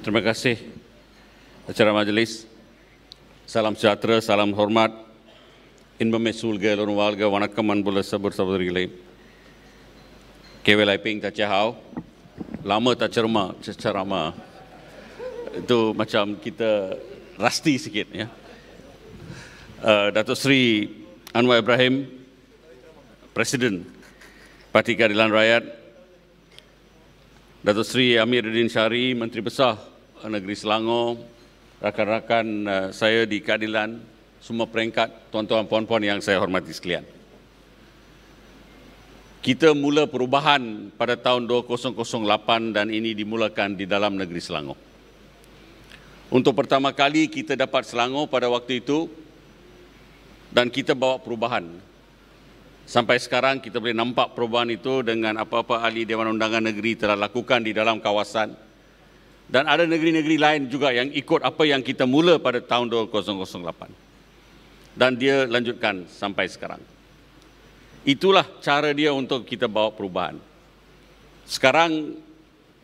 Terima kasih acara majlis. Salam sejahtera, salam hormat. In Inbamai sulga lorun wanak keman bulat sabur sabudri gilai. Kebelai ping tak cahau. Lama tak cerma, cerama. Itu macam kita rasti sedikit Ya. Eh, Datuk Sri Anwar Ibrahim, Presiden Parti Keadilan Rakyat, Datuk Seri Amiruddin Syari, Menteri Besar Negeri Selangor, rakan-rakan eh, saya di keadilan, semua peringkat, tuan-tuan, puan-puan yang saya hormati sekalian. Kita mula perubahan pada tahun 2008 dan ini dimulakan di dalam negeri Selangor. Untuk pertama kali kita dapat Selangor pada waktu itu dan kita bawa perubahan sampai sekarang kita boleh nampak perubahan itu dengan apa-apa ahli Dewan Undangan Negeri telah lakukan di dalam kawasan dan ada negeri-negeri lain juga yang ikut apa yang kita mula pada tahun 2008 dan dia lanjutkan sampai sekarang. Itulah cara dia untuk kita bawa perubahan. Sekarang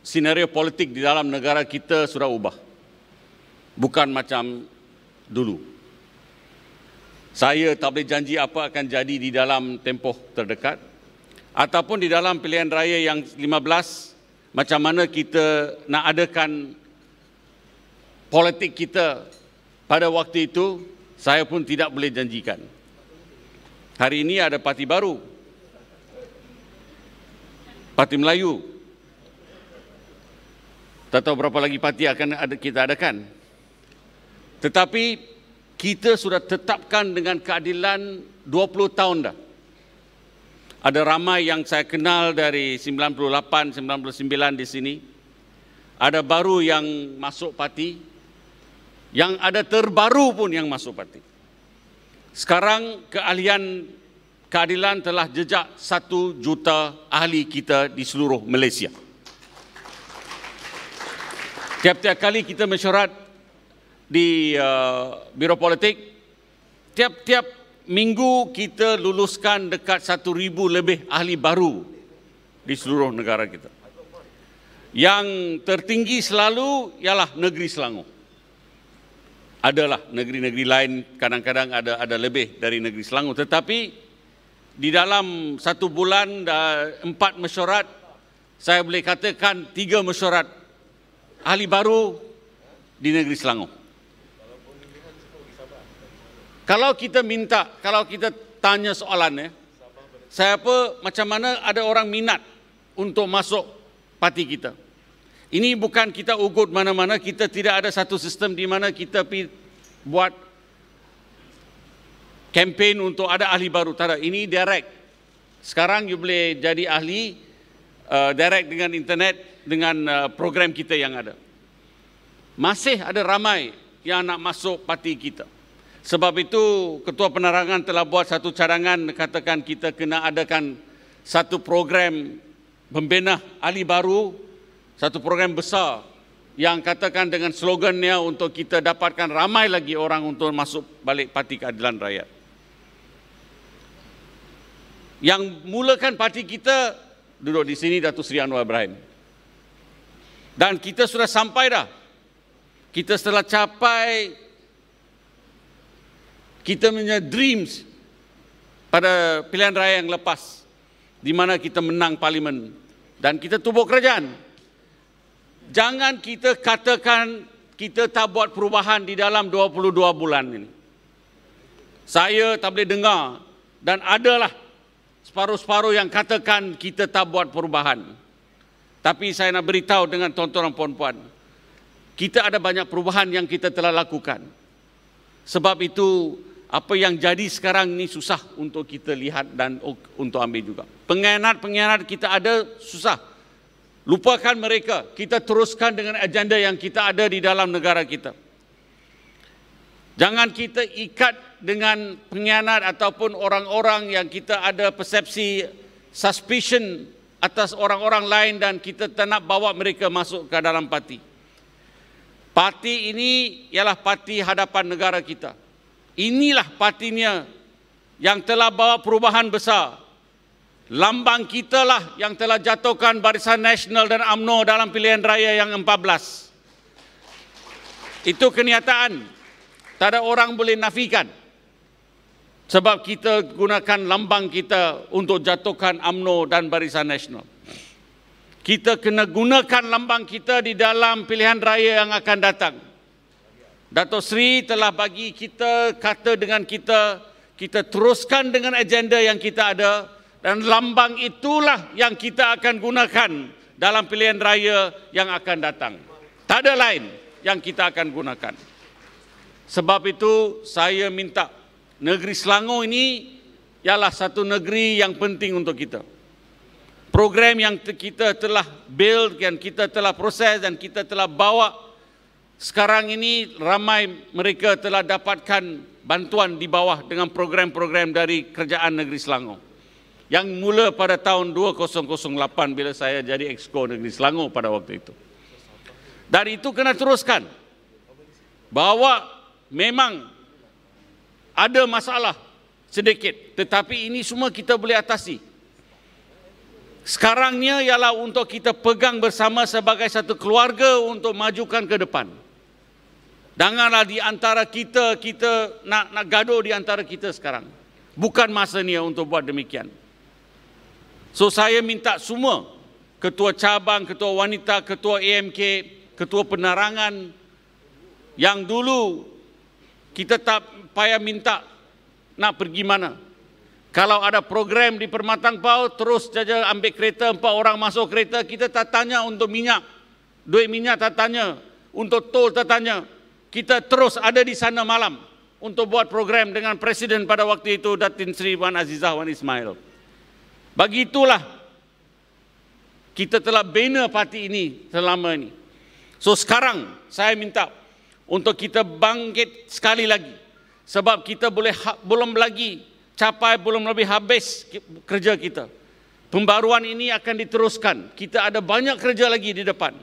senario politik di dalam negara kita sudah ubah. Bukan macam dulu saya tak boleh janji apa akan jadi di dalam tempoh terdekat ataupun di dalam pilihan raya yang 15 macam mana kita nak adakan politik kita pada waktu itu saya pun tidak boleh janjikan hari ini ada parti baru parti Melayu tak tahu berapa lagi parti akan kita adakan tetapi kita sudah tetapkan dengan keadilan 20 tahun dah. Ada ramai yang saya kenal dari 98, 99 di sini. Ada baru yang masuk parti. Yang ada terbaru pun yang masuk parti. Sekarang keahlian keadilan telah jejak satu juta ahli kita di seluruh Malaysia. Tiap-tiap kali kita mesyuarat di uh, Biro Politik. Tiap-tiap minggu kita luluskan dekat 1,000 lebih ahli baru di seluruh negara kita. Yang tertinggi selalu ialah negeri Selangor. Adalah negeri-negeri lain kadang-kadang ada ada lebih dari negeri Selangor. Tetapi di dalam satu bulan empat mesyuarat saya boleh katakan tiga mesyuarat ahli baru di negeri Selangor. Kalau kita minta, kalau kita tanya soalan ya, saya apa macam mana ada orang minat untuk masuk parti kita? Ini bukan kita ugut mana-mana, kita tidak ada satu sistem di mana kita pi buat kempen untuk ada ahli baru. Tak ada. Ini direct. Sekarang you boleh jadi ahli uh, direct dengan internet, dengan uh, program kita yang ada. Masih ada ramai yang nak masuk parti kita. Sebab itu Ketua Penerangan telah buat satu cadangan katakan kita kena adakan satu program membina ahli baru, satu program besar yang katakan dengan slogannya untuk kita dapatkan ramai lagi orang untuk masuk balik Parti Keadilan Rakyat. Yang mulakan parti kita duduk di sini Datuk Seri Anwar Ibrahim. Dan kita sudah sampai dah. Kita telah capai kita punya dreams pada pilihan raya yang lepas di mana kita menang parlimen dan kita tubuh kerajaan. Jangan kita katakan kita tak buat perubahan di dalam 22 bulan ini. Saya tak boleh dengar dan adalah separuh-separuh yang katakan kita tak buat perubahan. Tapi saya nak beritahu dengan tuan-tuan dan puan-puan, kita ada banyak perubahan yang kita telah lakukan. Sebab itu apa yang jadi sekarang ni susah untuk kita lihat dan untuk ambil juga. Pengkhianat-pengkhianat kita ada susah. Lupakan mereka. Kita teruskan dengan agenda yang kita ada di dalam negara kita. Jangan kita ikat dengan pengkhianat ataupun orang-orang yang kita ada persepsi suspicion atas orang-orang lain dan kita tak nak bawa mereka masuk ke dalam parti. Parti ini ialah parti hadapan negara kita inilah patinya yang telah bawa perubahan besar. Lambang kita lah yang telah jatuhkan barisan nasional dan AMNO dalam pilihan raya yang 14. Itu kenyataan. Tak ada orang boleh nafikan. Sebab kita gunakan lambang kita untuk jatuhkan AMNO dan barisan nasional. Kita kena gunakan lambang kita di dalam pilihan raya yang akan datang. Dato' Sri telah bagi kita kata dengan kita, kita teruskan dengan agenda yang kita ada dan lambang itulah yang kita akan gunakan dalam pilihan raya yang akan datang. Tak ada lain yang kita akan gunakan. Sebab itu saya minta negeri Selangor ini ialah satu negeri yang penting untuk kita. Program yang kita telah build, yang kita telah proses dan kita telah bawa sekarang ini ramai mereka telah dapatkan bantuan di bawah dengan program-program dari Kerajaan Negeri Selangor. Yang mula pada tahun 2008 bila saya jadi Exco Negeri Selangor pada waktu itu. Dari itu kena teruskan. Bahawa memang ada masalah sedikit tetapi ini semua kita boleh atasi. Sekarangnya ialah untuk kita pegang bersama sebagai satu keluarga untuk majukan ke depan. Janganlah di antara kita, kita nak, nak gaduh di antara kita sekarang. Bukan masa masanya untuk buat demikian. So saya minta semua ketua cabang, ketua wanita, ketua AMK, ketua penerangan yang dulu kita tak payah minta nak pergi mana. Kalau ada program di Permatang Pau, terus saja ambil kereta, empat orang masuk kereta, kita tak tanya untuk minyak. Duit minyak tak tanya. Untuk tol tak tanya kita terus ada di sana malam untuk buat program dengan Presiden pada waktu itu Datin Sri Wan Azizah Wan Ismail. Begitulah kita telah bina parti ini selama ini. So sekarang saya minta untuk kita bangkit sekali lagi sebab kita boleh ha, belum lagi capai belum lebih habis kerja kita. Pembaruan ini akan diteruskan. Kita ada banyak kerja lagi di depan.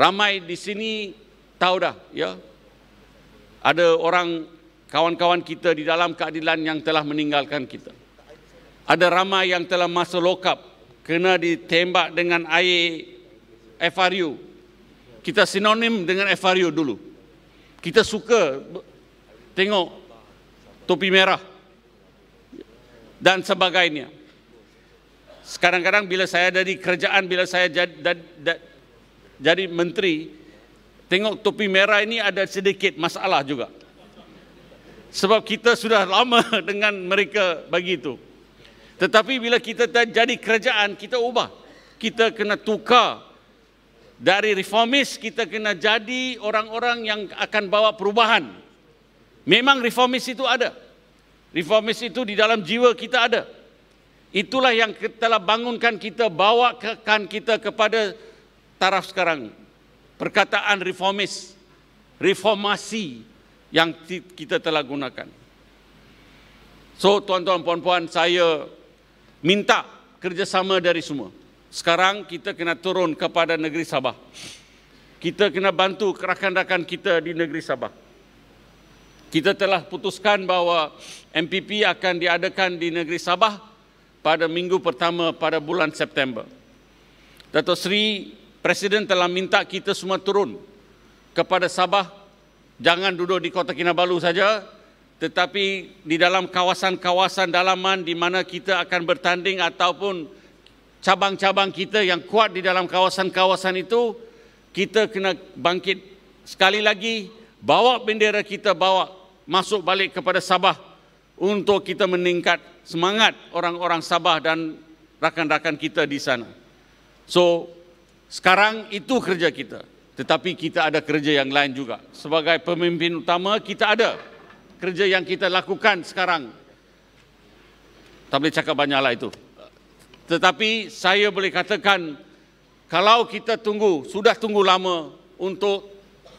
Ramai di sini tahu dah ya ada orang kawan-kawan kita di dalam keadilan yang telah meninggalkan kita ada ramai yang telah masuk lokap kena ditembak dengan air FRU kita sinonim dengan FRU dulu kita suka tengok topi merah dan sebagainya sekarang-kadang bila saya dari kerjaan bila saya jadi jadi menteri Tengok topi merah ini ada sedikit masalah juga. Sebab kita sudah lama dengan mereka bagi itu. Tetapi bila kita jadi kerajaan, kita ubah. Kita kena tukar dari reformis, kita kena jadi orang-orang yang akan bawa perubahan. Memang reformis itu ada. Reformis itu di dalam jiwa kita ada. Itulah yang telah bangunkan kita, bawakan kita kepada taraf sekarang perkataan reformis, reformasi yang kita telah gunakan. So tuan-tuan puan-puan saya minta kerjasama dari semua. Sekarang kita kena turun kepada negeri Sabah. Kita kena bantu rakan-rakan kita di negeri Sabah. Kita telah putuskan bahawa MPP akan diadakan di negeri Sabah pada minggu pertama pada bulan September. Datuk Sri Presiden telah minta kita semua turun kepada Sabah jangan duduk di Kota Kinabalu saja tetapi di dalam kawasan-kawasan dalaman di mana kita akan bertanding ataupun cabang-cabang kita yang kuat di dalam kawasan-kawasan itu kita kena bangkit sekali lagi bawa bendera kita bawa masuk balik kepada Sabah untuk kita meningkat semangat orang-orang Sabah dan rakan-rakan kita di sana. So sekarang itu kerja kita. Tetapi kita ada kerja yang lain juga. Sebagai pemimpin utama, kita ada kerja yang kita lakukan sekarang. Tak boleh cakap banyaklah itu. Tetapi saya boleh katakan, kalau kita tunggu, sudah tunggu lama untuk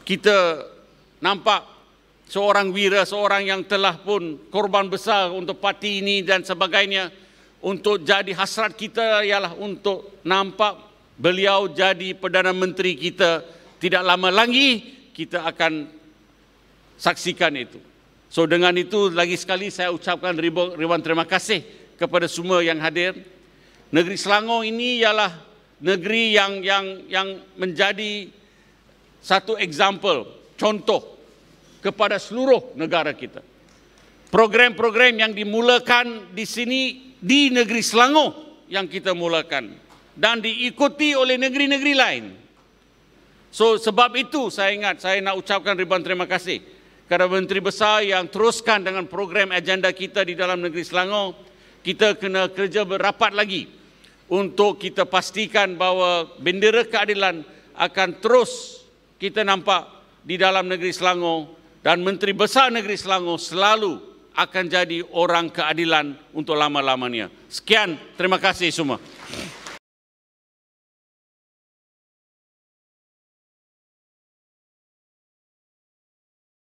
kita nampak seorang wira, seorang yang telah pun korban besar untuk parti ini dan sebagainya, untuk jadi hasrat kita ialah untuk nampak beliau jadi Perdana Menteri kita tidak lama lagi kita akan saksikan itu. So dengan itu lagi sekali saya ucapkan ribuan terima kasih kepada semua yang hadir. Negeri Selangor ini ialah negeri yang yang yang menjadi satu example, contoh kepada seluruh negara kita. Program-program yang dimulakan di sini di negeri Selangor yang kita mulakan dan diikuti oleh negeri-negeri lain. So sebab itu saya ingat saya nak ucapkan ribuan terima kasih kepada Menteri Besar yang teruskan dengan program agenda kita di dalam negeri Selangor. Kita kena kerja berapat lagi untuk kita pastikan bahawa bendera keadilan akan terus kita nampak di dalam negeri Selangor dan Menteri Besar Negeri Selangor selalu akan jadi orang keadilan untuk lama-lamanya. Sekian, terima kasih semua.